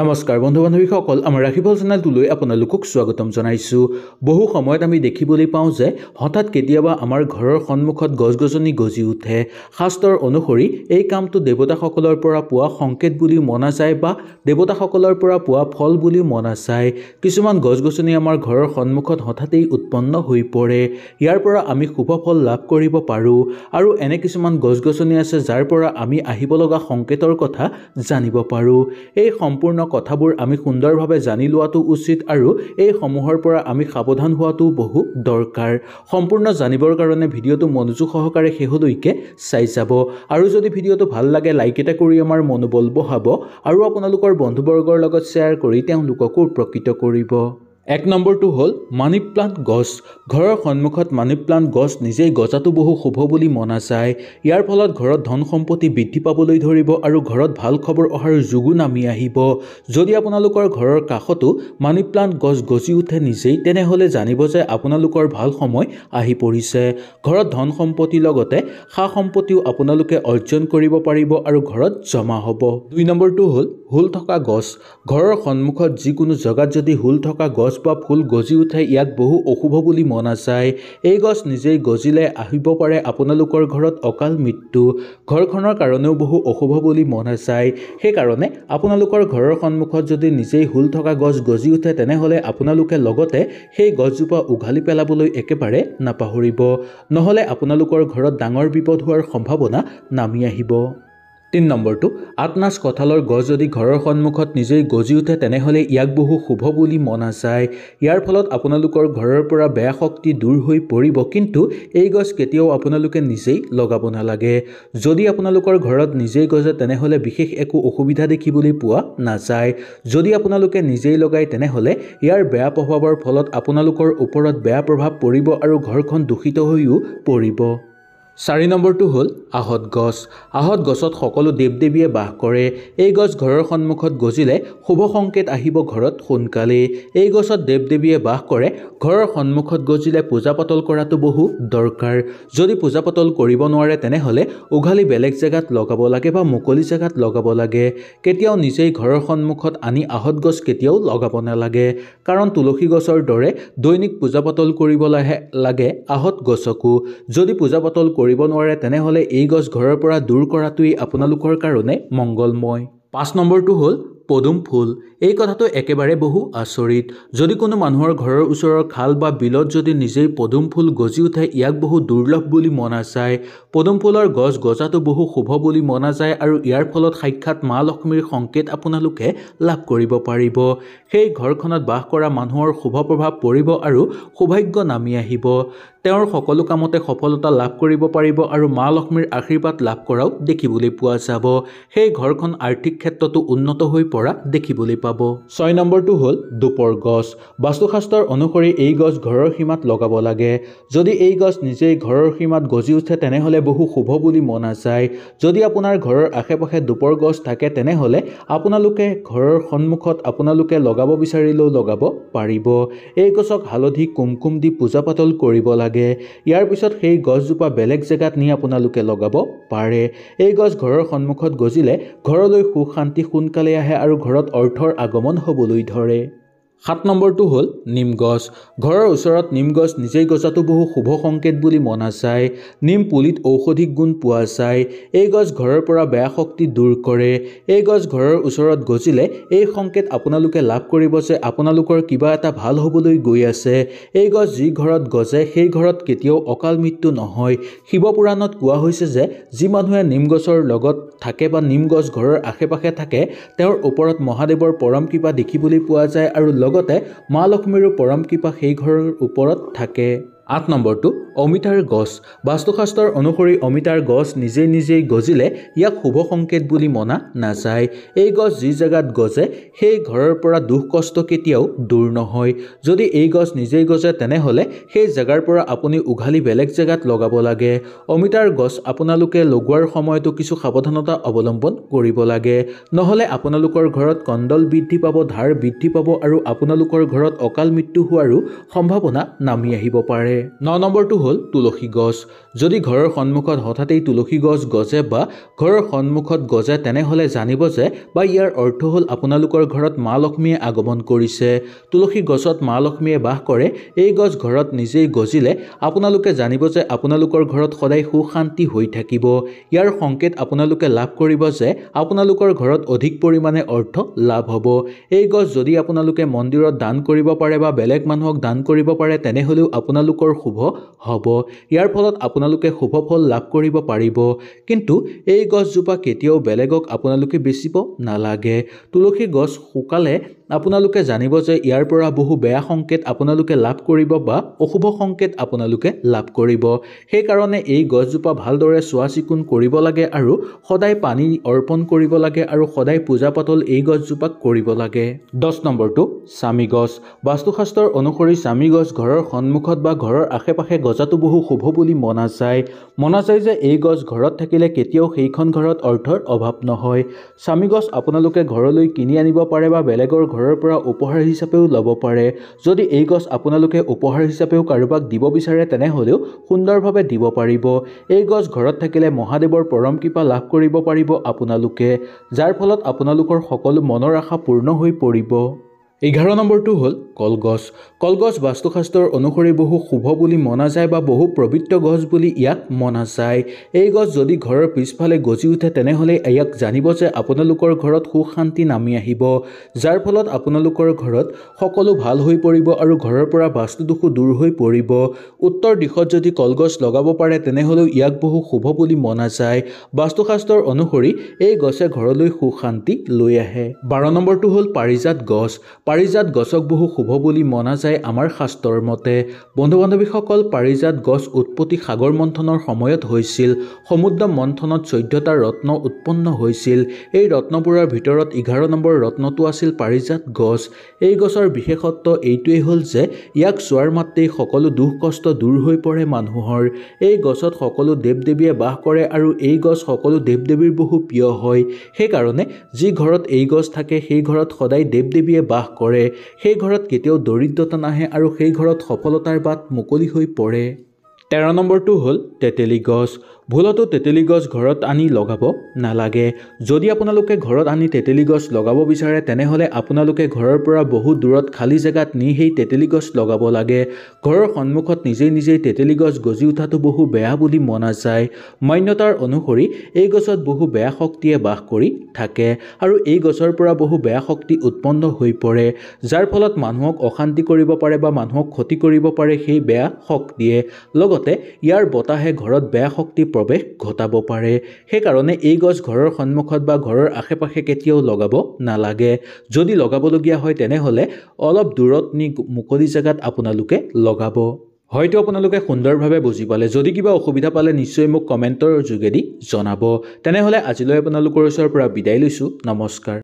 নমস্কাৰ বন্ধু বান্ধৱীসকল আমাৰ ৰাখীবল চেনেলটোলৈ আপোনালোকক স্বাগতম জনাইছোঁ বহু সময়ত আমি দেখিবলৈ পাওঁ যে হঠাৎ কেতিয়াবা আমাৰ ঘৰৰ সন্মুখত গছ গছনি গজি উঠে শাস্ত্ৰৰ অনুসৰি এই কামটো দেৱতাসকলৰ পৰা পোৱা সংকেত বুলি মনা যায় বা দেৱতাসকলৰ পৰা পোৱা ফল বুলি মনা যায় কিছুমান গছ গছনি আমাৰ ঘৰৰ সন্মুখত হঠাতেই উৎপন্ন হৈ পৰে ইয়াৰ পৰা আমি শুভ ফল লাভ কৰিব পাৰোঁ আৰু এনে কিছুমান গছ গছনি আছে যাৰ পৰা আমি আহিব লগা সংকেতৰ কথা জানিব পাৰোঁ এই সম্পূৰ্ণ গুৰুত্বপূৰ্ণ কথাবোৰ আমি সুন্দৰভাৱে জানি লোৱাটো উচিত আৰু এইসমূহৰ পৰা আমি সাৱধান হোৱাটো বহু দৰকাৰ সম্পূৰ্ণ জানিবৰ কাৰণে ভিডিঅ'টো মনোযোগ সহকাৰে শেহলৈকে চাই যাব আৰু যদি ভিডিঅ'টো ভাল লাগে লাইক এটা কৰি আমাৰ মনোবল বঢ়াব আৰু আপোনালোকৰ বন্ধুবৰ্গৰ লগত শ্বেয়াৰ কৰি তেওঁলোককো উপকৃত কৰিব এক নম্বৰটো হ'ল মানি প্লাণ্ট গছ ঘৰৰ সন্মুখত মানি প্লাণ্ট গছ নিজেই গজাটো বহু শুভ বুলি মনা যায় ইয়াৰ ফলত ঘৰত ধন সম্পত্তি বৃদ্ধি পাবলৈ ধৰিব আৰু ঘৰত ভাল খবৰ অহাৰ যোগো নামি আহিব যদি আপোনালোকৰ ঘৰৰ কাষতো মানি প্লাণ্ট গছ গজি উঠে নিজেই তেনেহ'লে জানিব যে আপোনালোকৰ ভাল সময় আহি পৰিছে ঘৰত ধন সম্পত্তিৰ লগতে সা সম্পত্তিও আপোনালোকে অৰ্জন কৰিব পাৰিব আৰু ঘৰত জমা হ'ব দুই নম্বৰটো হ'ল হুল থকা গছ ঘৰৰ সন্মুখত যিকোনো জেগাত যদি হুল থকা গছ গছপা ফুল গজি উঠে ইয়াক বহু অশুভ বুলি মনা যায় এই গছ নিজেই গজিলে আহিব পাৰে আপোনালোকৰ ঘৰত অকাল মৃত্যু ঘৰখনৰ কাৰণেও বহু অশুভ বুলি মনা যায় সেইকাৰণে আপোনালোকৰ ঘৰৰ সন্মুখত যদি নিজেই শুল থকা গছ গজি উঠে তেনেহ'লে আপোনালোকে লগতে সেই গছজোপা উঘালি পেলাবলৈ একেবাৰে নাপাহৰিব নহ'লে আপোনালোকৰ ঘৰত ডাঙৰ বিপদ হোৱাৰ সম্ভাৱনা নামি আহিব তিন নম্বৰটো আটনাচ কঁঠালৰ গছ যদি ঘৰৰ সন্মুখত নিজেই গজি উঠে তেনেহ'লে ইয়াক বহু শুভ বুলি মনা যায় ইয়াৰ ফলত আপোনালোকৰ ঘৰৰ পৰা বেয়া শক্তি দূৰ হৈ পৰিব কিন্তু এই গছ কেতিয়াও আপোনালোকে নিজেই লগাব নালাগে যদি আপোনালোকৰ ঘৰত নিজেই গজে তেনেহ'লে বিশেষ একো অসুবিধা দেখিবলৈ পোৱা নাযায় যদি আপোনালোকে নিজেই লগায় তেনেহ'লে ইয়াৰ বেয়া প্ৰভাৱৰ ফলত আপোনালোকৰ ওপৰত বেয়া প্ৰভাৱ পৰিব আৰু ঘৰখন দূষিত হৈও পৰিব চাৰি নম্বৰটো হ'ল আহত গছ আহত গছত সকলো দেৱ দেৱীয়ে বাস কৰে এই গছ ঘৰৰ সন্মুখত গজিলে শুভ সংকেত আহিব ঘৰত সোনকালেই এই গছত দেৱ দেৱীয়ে বাস কৰে ঘৰৰ সন্মুখত গজিলে পূজা পাতল কৰাটো বহু দৰকাৰ যদি পূজা পাতল কৰিব নোৱাৰে তেনেহ'লে উঘালি বেলেগ জেগাত লগাব লাগে বা মুকলি জেগাত লগাব লাগে কেতিয়াও নিজেই ঘৰৰ সন্মুখত আনি আহত গছ কেতিয়াও লগাব নালাগে কাৰণ তুলসী গছৰ দৰে দৈনিক পূজা পাতল কৰিব কৰিবলৈহে লাগে আহত গছকো যদি পূজা পাতল কৰি ধৰিব নোৱাৰে তেনেহ'লে এই গছ ঘৰৰ পৰা দূৰ কৰাটোৱেই আপোনালোকৰ কাৰণে মংগলময় পাঁচ নম্বৰটো হ'ল পদুম ফুল এই কথাটো একেবাৰে বহু আচৰিত যদি কোনো মানুহৰ ঘৰৰ ওচৰৰ খাল বা বিলত যদি নিজেই পদুম ফুল গজি উঠে ইয়াক বহু দুৰ্লভ বুলি মনা যায় পদুম ফুলৰ গছ গজাটো বহু শুভ বুলি মনা যায় আৰু ইয়াৰ ফলত সাক্ষাৎ মা লক্ষ্মীৰ সংকেত আপোনালোকে লাভ কৰিব পাৰিব সেই ঘৰখনত বাস কৰা মানুহৰ শুভ প্ৰভাৱ পৰিব আৰু সৌভাগ্য নামি আহিব তেওঁৰ সকলো কামতে সফলতা লাভ কৰিব পাৰিব আৰু মা লক্ষ্মীৰ আশীৰ্বাদ লাভ কৰাও দেখিবলৈ পোৱা যাব সেই ঘৰখন আৰ্থিক ক্ষেত্ৰতো উন্নত হৈ পৰিব পৰা দেখিবলৈ পাব ছয় নম্বৰটো হ'ল দুপৰ গছ বাস্তুশাস্ত্ৰৰ অনুসৰি এই গছ ঘৰৰ সীমাত লগাব লাগে যদি এই গছ নিজেই ঘৰৰ সীমাত গজি উঠে তেনেহ'লে বহু শুভ বুলি মনা যায় যদি আপোনাৰ ঘৰৰ আশে পাশে দুপৰ গছ থাকে তেনেহ'লে আপোনালোকে ঘৰৰ সন্মুখত আপোনালোকে লগাব বিচাৰিলেও লগাব পাৰিব এই গছক হালধি কুমকুম দি পূজা পাতল কৰিব লাগে ইয়াৰ পিছত সেই গছজোপা বেলেগ জেগাত নি আপোনালোকে লগাব পাৰে এই গছ ঘৰৰ সন্মুখত গজিলে ঘৰলৈ সুখ শান্তি সোনকালে আহে আৰু আৰু ঘৰত অৰ্থৰ আগমন হ'বলৈ ধৰে সাত নম্বৰটো হ'ল নিমগছ ঘৰৰ ওচৰত নিমগছ নিজেই গজাটো বহু শুভ সংকেত বুলি মনা যায় নিম পুলিত ঔষধিক গুণ পোৱা যায় এই গছ ঘৰৰ পৰা বেয়া শক্তি দূৰ কৰে এই গছ ঘৰৰ ওচৰত গজিলে এই সংকেত আপোনালোকে লাভ কৰিব যে আপোনালোকৰ কিবা এটা ভাল হ'বলৈ গৈ আছে এই গছ যি ঘৰত গজে সেই ঘৰত কেতিয়াও অকাল মৃত্যু নহয় শিৱপুৰাণত কোৱা হৈছে যে যি মানুহে নিম গছৰ লগত থাকে বা নিম গছ ঘৰৰ আশে পাশে থাকে তেওঁৰ ওপৰত মহাদেৱৰ পৰম কিবা দেখিবলৈ পোৱা যায় আৰু লগতে মা লক্ষ্মীৰো পৰম কৃপা সেই ঘৰৰ ওপৰত থাকে আঠ নম্বৰটো অমিতাৰ গছ বাস্তুশাস্ত্ৰ অনুসৰি অমিতাৰ গছ নিজে নিজেই গজিলে ইয়াক শুভ সংকেত বুলি মনা নাযায় এই গছ যি জেগাত গজে সেই ঘৰৰ পৰা দুখ কষ্ট কেতিয়াও দূৰ নহয় যদি এই গছ নিজেই গজে তেনেহ'লে সেই জেগাৰ পৰা আপুনি উঘালি বেলেগ জেগাত লগাব লাগে অমিতাৰ গছ আপোনালোকে লগোৱাৰ সময়তো কিছু সাৱধানতা অৱলম্বন কৰিব লাগে নহ'লে আপোনালোকৰ ঘৰত কণ্ডল বৃদ্ধি পাব ধাৰ বৃদ্ধি পাব আৰু আপোনালোকৰ ঘৰত অকাল মৃত্যু হোৱাৰো সম্ভাৱনা নামি আহিব পাৰে পাৰে ন নম্বৰটো হ'ল তুলসী গছ যদি ঘৰৰ সন্মুখত হঠাতেই তুলসী গছ গজে বা ঘৰৰ সন্মুখত গজে তেনেহ'লে জানিব যে বা ইয়াৰ অৰ্থ হ'ল আপোনালোকৰ ঘৰত মা লক্ষ্মীয়ে আগমন কৰিছে তুলসী গছত মা লক্ষ্মীয়ে বাস কৰে এই গছ ঘৰত নিজেই গজিলে আপোনালোকে জানিব যে আপোনালোকৰ ঘৰত সদায় সু শান্তি হৈ থাকিব ইয়াৰ সংকেত আপোনালোকে লাভ কৰিব যে আপোনালোকৰ ঘৰত অধিক পৰিমাণে অৰ্থ লাভ হ'ব এই গছ যদি আপোনালোকে মন্দিৰত দান কৰিব পাৰে বা বেলেগ মানুহক দান কৰিব পাৰে তেনেহ'লেও আপোনালোকৰ আপোনালোকৰ শুভ হ'ব ইয়াৰ ফলত আপোনালোকে শুভ ফল লাভ কৰিব পাৰিব কিন্তু এই গছজোপা কেতিয়াও বেলেগক আপোনালোকে বেচিব নালাগে তুলসী গছ শুকালে আপোনালোকে জানিব যে ইয়াৰ পৰা বহু বেয়া সংকেত আপোনালোকে লাভ কৰিব বা অশুভ সংকেত আপোনালোকে লাভ কৰিব সেইকাৰণে এই গছজোপা ভালদৰে চোৱা চিকুণ কৰিব লাগে আৰু সদায় পানী অৰ্পণ কৰিব লাগে আৰু সদায় পূজা পাতল এই গছজোপাক কৰিব লাগে দহ নম্বৰটো চামি গছ বাস্তুশাস্ত্ৰৰ অনুসৰি স্বামী গছ ঘৰৰ সন্মুখত বা ঘৰৰ আশে পাশে গজাটো বহু শুভ বুলি মনা যায় মনা যায় যে এই গছ ঘৰত থাকিলে কেতিয়াও সেইখন ঘৰত অৰ্থৰ অভাৱ নহয় স্বামী গছ আপোনালোকে ঘৰলৈ কিনি আনিব পাৰে বা বেলেগৰ ঘৰ ঘৰৰ পৰা উপহাৰ হিচাপেও ল'ব পাৰে যদি এই গছ আপোনালোকে উপহাৰ হিচাপেও কাৰোবাক দিব বিচাৰে তেনেহ'লেও সুন্দৰভাৱে দিব পাৰিব এই গছ ঘৰত থাকিলে মহাদেৱৰ পৰম কৃপা লাভ কৰিব পাৰিব আপোনালোকে যাৰ ফলত আপোনালোকৰ সকলো মনৰ আশা পূৰ্ণ হৈ পৰিব এঘাৰ নম্বৰটো হ'ল কলগছ কলগছ বাস্তুশাস্ত্ৰৰ অনুসৰি বহু শুভ বুলি মনা যায় বা বহু পবিত্ৰ গছ বুলি ইয়াক মনা যায় এই গছ যদি ঘৰৰ পিছফালে গজি উঠে তেনেহ'লে ইয়াক জানিব যে আপোনালোকৰ ঘৰত সুখ শান্তি নামি আহিব যাৰ ফলত আপোনালোকৰ ঘৰত সকলো ভাল হৈ পৰিব আৰু ঘৰৰ পৰা বাস্তুদোষো দূৰ হৈ পৰিব উত্তৰ দিশত যদি কলগছ লগাব পাৰে তেনেহ'লেও ইয়াক বহু শুভ বুলি মনা যায় বাস্তুশাস্ত্ৰৰ অনুসৰি এই গছে ঘৰলৈ সুখ শান্তি লৈ আহে বাৰ নম্বৰটো হ'ল পাৰিজাত গছ পাৰিজাত গছক বহু শুভ বুলি মনা যায় আমাৰ শাস্ত্ৰৰ মতে বন্ধু বান্ধৱীসকল পাৰিজাত গছ উৎপত্তি সাগৰ মন্থনৰ সময়ত হৈছিল সমুদ্ৰ মন্থনত চৈধ্যটা ৰত্ন উৎপন্ন হৈছিল এই ৰত্নবোৰৰ ভিতৰত এঘাৰ নম্বৰ ৰত্নটো আছিল পাৰিজাত গছ এই গছৰ বিশেষত্ব এইটোৱেই হ'ল যে ইয়াক চোৱাৰ মাত্ৰেই সকলো দুখ কষ্ট দূৰ হৈ পৰে মানুহৰ এই গছত সকলো দেৱ দেৱীয়ে বাস কৰে আৰু এই গছ সকলো দেৱ দেৱীৰ বহু প্ৰিয় হয় সেইকাৰণে যি ঘৰত এই গছ থাকে সেই ঘৰত সদায় দেৱ দেৱীয়ে বাস কৰে সেই ঘৰত কেতিয়াও দৰিদ্ৰতা নাহে আৰু সেই ঘৰত সফলতাৰ বাট মুকলি হৈ পৰে তেৰ নম্বৰটো হ'ল তেতেলী গছ ভুলতো তেতেলী গছ ঘৰত আনি লগাব নালাগে যদি আপোনালোকে ঘৰত আনি তেতেলী গছ লগাব বিচাৰে তেনেহ'লে আপোনালোকে ঘৰৰ পৰা বহু দূৰত খালী জেগাত নি সেই তেতেলী গছ লগাব লাগে ঘৰৰ সন্মুখত নিজেই নিজেই তেতেলী গছ গজি উঠাটো বহু বেয়া বুলি মনা যায় মান্যতাৰ অনুসৰি এই গছত বহু বেয়া শক্তিয়ে বাস কৰি থাকে আৰু এই গছৰ পৰা বহু বেয়া শক্তি উৎপন্ন হৈ পৰে যাৰ ফলত মানুহক অশান্তি কৰিব পাৰে বা মানুহক ক্ষতি কৰিব পাৰে সেই বেয়া শক্তিয়ে লগতে ইয়াৰ বতাহে ঘৰত বেয়া শক্তি প্ৰৱেশ ঘটাব পাৰে সেইকাৰণে এই গছ ঘৰৰ সন্মুখত বা ঘৰৰ আশে পাশে কেতিয়াও লগাব নালাগে যদি লগাবলগীয়া হয় তেনেহ'লে অলপ দূৰত নি মুকলি জেগাত আপোনালোকে লগাব হয়তো আপোনালোকে সুন্দৰভাৱে বুজি পালে যদি কিবা অসুবিধা পালে নিশ্চয় মোক কমেণ্টৰ যোগেদি জনাব তেনেহ'লে আজিলৈ আপোনালোকৰ ওচৰৰ পৰা বিদায় লৈছোঁ নমস্কাৰ